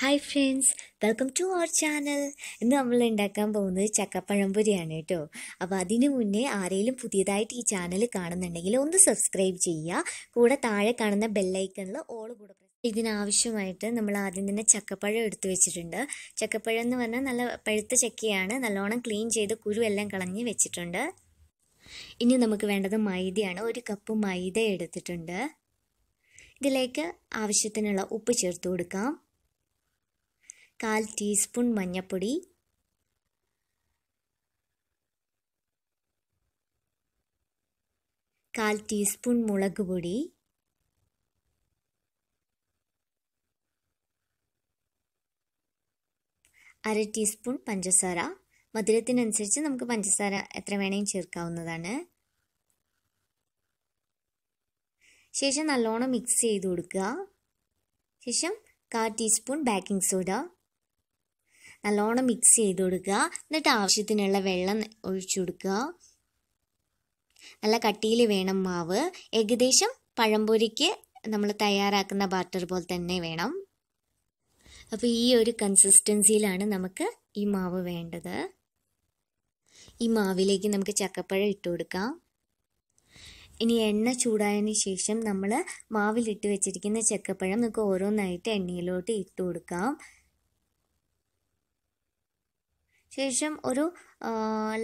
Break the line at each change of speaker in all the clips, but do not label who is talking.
Hi friends welcome to our channel ഇന്ന് നമ്മൾ ഉണ്ടാക്കാൻ പോകുന്നത് ചക്കപ്പഴംപൊരിയാണ് കേട്ടോ അപ്പോൾ അതിന് മുന്നേ ആരെങ്കിലും പുതിയതായിട്ട് ഈ ചാനൽ കാണുന്നുണ്ടെങ്കിൽ ഒന്ന് സബ്സ്ക്രൈബ് ചെയ്യുക കൂടെ താഴെ കാണുന്ന ബെല്ലൈക്കണിൽ ഓൾ കൂടെ ഇതിനാവശ്യമായിട്ട് നമ്മൾ ആദ്യം തന്നെ ചക്കപ്പഴം എടുത്തു വെച്ചിട്ടുണ്ട് ചക്കപ്പഴം എന്ന് പറഞ്ഞാൽ നല്ല പഴുത്ത ചക്കയാണ് നല്ലോണം ക്ലീൻ ചെയ്ത് കുരുവെല്ലാം കളഞ്ഞ് വെച്ചിട്ടുണ്ട് ഇനി നമുക്ക് വേണ്ടത് മൈദയാണ് ഒരു കപ്പ് മൈദ എടുത്തിട്ടുണ്ട് ഇതിലേക്ക് ആവശ്യത്തിനുള്ള ഉപ്പ് ചേർത്ത് കൊടുക്കാം കാൽ ടീസ്പൂൺ മഞ്ഞൾപ്പൊടി കാൽ ടീസ്പൂൺ മുളക് പൊടി അര ടീസ്പൂൺ പഞ്ചസാര മധുരത്തിനനുസരിച്ച് നമുക്ക് പഞ്ചസാര എത്ര വേണേലും ചേർക്കാവുന്നതാണ് ശേഷം നല്ലോണം മിക്സ് ചെയ്ത് കൊടുക്കുക ശേഷം കാൽ ടീസ്പൂൺ ബേക്കിംഗ് സോഡ നല്ലോണം മിക്സ് ചെയ്ത് കൊടുക്കുക എന്നിട്ട് ആവശ്യത്തിനുള്ള വെള്ളം ഒഴിച്ചു കൊടുക്കുക നല്ല കട്ടിയിൽ വേണം മാവ് ഏകദേശം പഴംപൊരിക്ക് നമ്മൾ തയ്യാറാക്കുന്ന ബാറ്റർ പോലെ തന്നെ വേണം അപ്പോൾ ഈ ഒരു കൺസിസ്റ്റൻസിയിലാണ് നമുക്ക് ഈ മാവ് വേണ്ടത് ഈ മാവിലേക്ക് നമുക്ക് ചക്കപ്പഴം ഇട്ട് കൊടുക്കാം ഇനി എണ്ണ ചൂടായതിന് ശേഷം നമ്മൾ മാവിലിട്ട് വെച്ചിരിക്കുന്ന ചക്കപ്പഴം നമുക്ക് ഓരോന്നായിട്ട് എണ്ണയിലോട്ട് ഇട്ട് കൊടുക്കാം ശേഷം ഒരു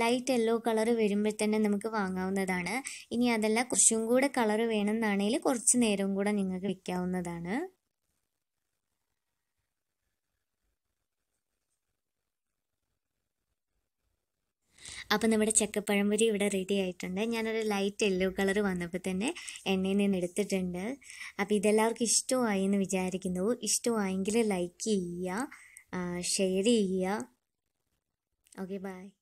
ലൈറ്റ് യെല്ലോ കളർ വരുമ്പോൾ തന്നെ നമുക്ക് വാങ്ങാവുന്നതാണ് ഇനി അതല്ല കുറച്ചും കൂടെ കളർ വേണമെന്നാണെങ്കിൽ കുറച്ച് നേരം കൂടെ നിങ്ങൾക്ക് വയ്ക്കാവുന്നതാണ് അപ്പോൾ നമ്മുടെ ചക്കപ്പഴംപൊരി ഇവിടെ റെഡി ആയിട്ടുണ്ട് ഞാനൊരു ലൈറ്റ് യെല്ലോ കളർ വന്നപ്പോൾ തന്നെ എണ്ണയിൽ നിന്ന് എടുത്തിട്ടുണ്ട് അപ്പോൾ ഇതെല്ലാവർക്കും ഇഷ്ടമായി എന്ന് വിചാരിക്കുന്നു ഇഷ്ടമായെങ്കിൽ ലൈക്ക് ചെയ്യുക ഷെയർ ചെയ്യുക Okay, bye.